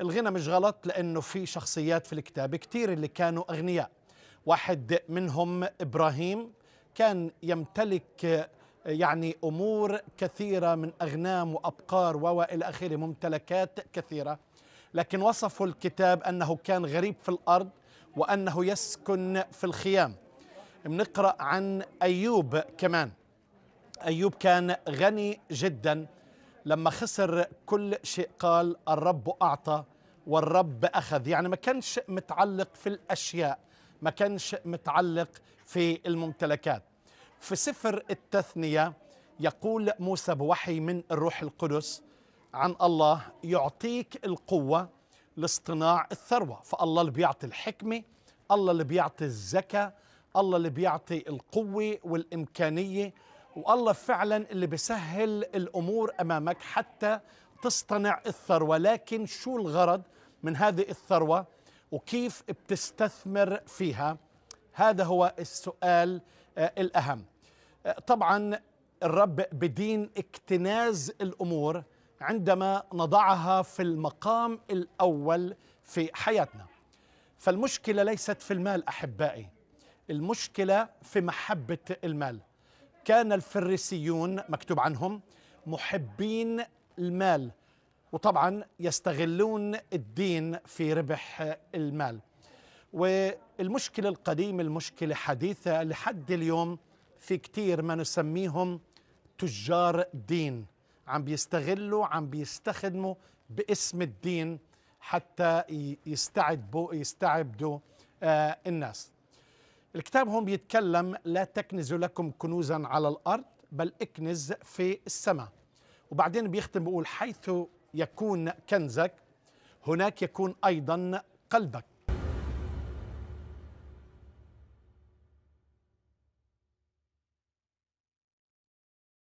الغنى مش غلط لأنه في شخصيات في الكتاب كتير اللي كانوا أغنياء واحد منهم إبراهيم كان يمتلك يعني أمور كثيرة من أغنام وأبقار وإلى آخره ممتلكات كثيرة لكن وصفه الكتاب أنه كان غريب في الأرض وأنه يسكن في الخيام بنقرأ عن أيوب كمان أيوب كان غني جدا لما خسر كل شيء قال الرب أعطى والرب أخذ يعني ما كانش متعلق في الأشياء ما كانش متعلق في الممتلكات في سفر التثنية يقول موسى بوحي من الروح القدس عن الله يعطيك القوة لاصطناع الثروة فالله اللي بيعطي الحكمة الله اللي بيعطي الزكاة الله اللي بيعطي القوة والإمكانية والله فعلا اللي بيسهل الامور امامك حتى تصطنع الثروه لكن شو الغرض من هذه الثروه وكيف بتستثمر فيها هذا هو السؤال آه، الاهم آه، طبعا الرب بدين اكتناز الامور عندما نضعها في المقام الاول في حياتنا فالمشكله ليست في المال احبائي المشكله في محبه المال كان الفريسيون مكتوب عنهم محبين المال وطبعا يستغلون الدين في ربح المال والمشكلة القديمة المشكلة حديثة لحد اليوم في كتير ما نسميهم تجار دين عم بيستغلوا عم بيستخدموا باسم الدين حتى يستعبدوا يستعبدوا آه، الناس الكتاب هون بيتكلم لا تكنز لكم كنوزا على الأرض بل اكنز في السماء وبعدين بيختم بيقول حيث يكون كنزك هناك يكون أيضا قلبك